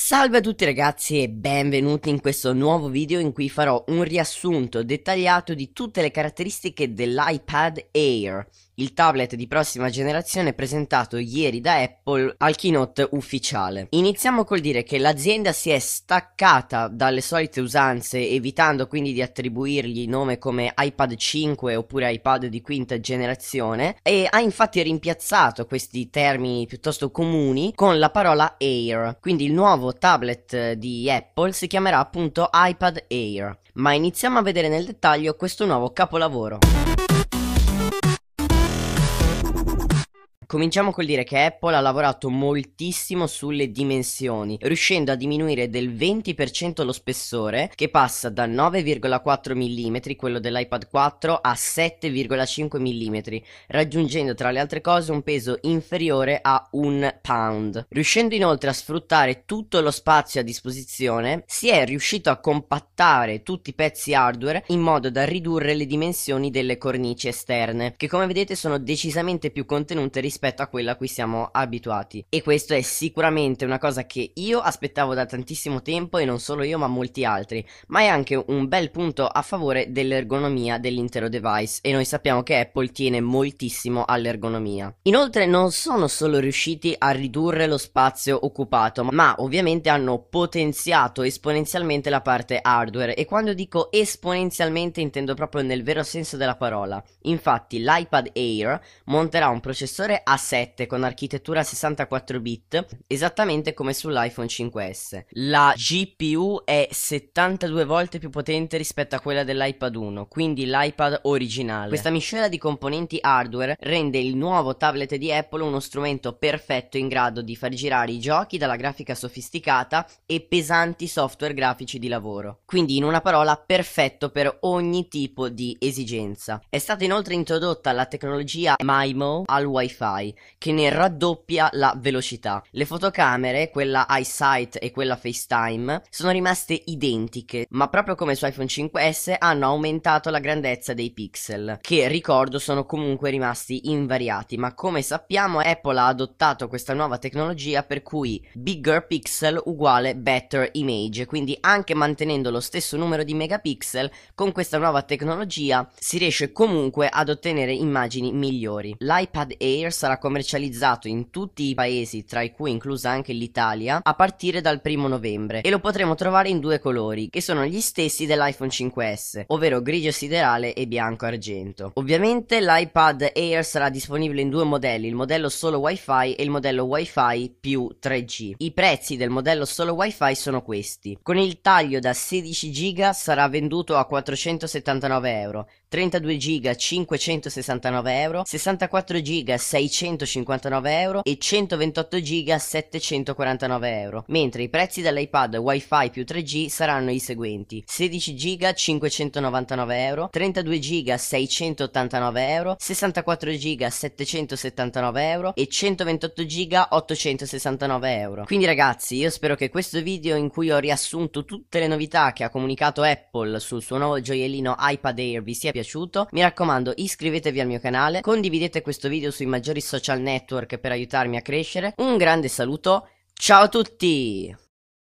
Salve a tutti ragazzi e benvenuti in questo nuovo video in cui farò un riassunto dettagliato di tutte le caratteristiche dell'iPad Air, il tablet di prossima generazione presentato ieri da Apple al keynote ufficiale. Iniziamo col dire che l'azienda si è staccata dalle solite usanze, evitando quindi di attribuirgli nome come iPad 5 oppure iPad di quinta generazione, e ha infatti rimpiazzato questi termini piuttosto comuni con la parola Air, quindi il nuovo nuovo tablet di Apple si chiamerà appunto iPad Air, ma iniziamo a vedere nel dettaglio questo nuovo capolavoro. Cominciamo col dire che Apple ha lavorato moltissimo sulle dimensioni, riuscendo a diminuire del 20% lo spessore, che passa da 9,4 mm, quello dell'iPad 4, a 7,5 mm, raggiungendo tra le altre cose un peso inferiore a un pound. Riuscendo inoltre a sfruttare tutto lo spazio a disposizione, si è riuscito a compattare tutti i pezzi hardware in modo da ridurre le dimensioni delle cornici esterne, che come vedete sono decisamente più contenute rispetto rispetto a quella a cui siamo abituati. E questo è sicuramente una cosa che io aspettavo da tantissimo tempo e non solo io ma molti altri, ma è anche un bel punto a favore dell'ergonomia dell'intero device e noi sappiamo che Apple tiene moltissimo all'ergonomia. Inoltre non sono solo riusciti a ridurre lo spazio occupato, ma ovviamente hanno potenziato esponenzialmente la parte hardware e quando dico esponenzialmente intendo proprio nel vero senso della parola. Infatti l'iPad Air monterà un processore a7 con architettura 64 bit, esattamente come sull'iPhone 5S. La GPU è 72 volte più potente rispetto a quella dell'iPad 1, quindi l'iPad originale. Questa miscela di componenti hardware rende il nuovo tablet di Apple uno strumento perfetto in grado di far girare i giochi dalla grafica sofisticata e pesanti software grafici di lavoro. Quindi in una parola perfetto per ogni tipo di esigenza. È stata inoltre introdotta la tecnologia MIMO al WiFi fly, che ne raddoppia la velocità. Le fotocamere, quella EyeSight e quella FaceTime, sono rimaste identiche, ma proprio come su iPhone 5S hanno aumentato la grandezza dei pixel, che ricordo sono comunque rimasti invariati, ma come sappiamo Apple ha adottato questa nuova tecnologia per cui bigger pixel uguale better image, quindi anche mantenendo lo stesso numero di megapixel, con questa nuova tecnologia si riesce comunque ad ottenere immagini migliori. L'iPad Air sarà sarà commercializzato in tutti i paesi, tra i cui inclusa anche l'Italia, a partire dal primo novembre e lo potremo trovare in due colori, che sono gli stessi dell'iPhone 5S, ovvero grigio siderale e bianco argento. Ovviamente l'iPad Air sarà disponibile in due modelli, il modello solo WiFi e il modello WiFi più 3G. I prezzi del modello solo WiFi sono questi. Con il taglio da 16 giga sarà venduto a 479 euro, 32 giga 569 euro, 64 giga 600 159 euro e 128 giga 749 euro, mentre i prezzi dell'iPad WiFi più 3G saranno i seguenti: 16 giga 599 euro, 32 giga 689 euro, 64 giga 779 euro e 128 giga 869 euro. Quindi ragazzi, io spero che questo video in cui ho riassunto tutte le novità che ha comunicato Apple sul suo nuovo gioiellino iPad Air vi sia piaciuto. Mi raccomando, iscrivetevi al mio canale, condividete questo video sui maggiori social social network per aiutarmi a crescere. Un grande saluto, ciao a tutti!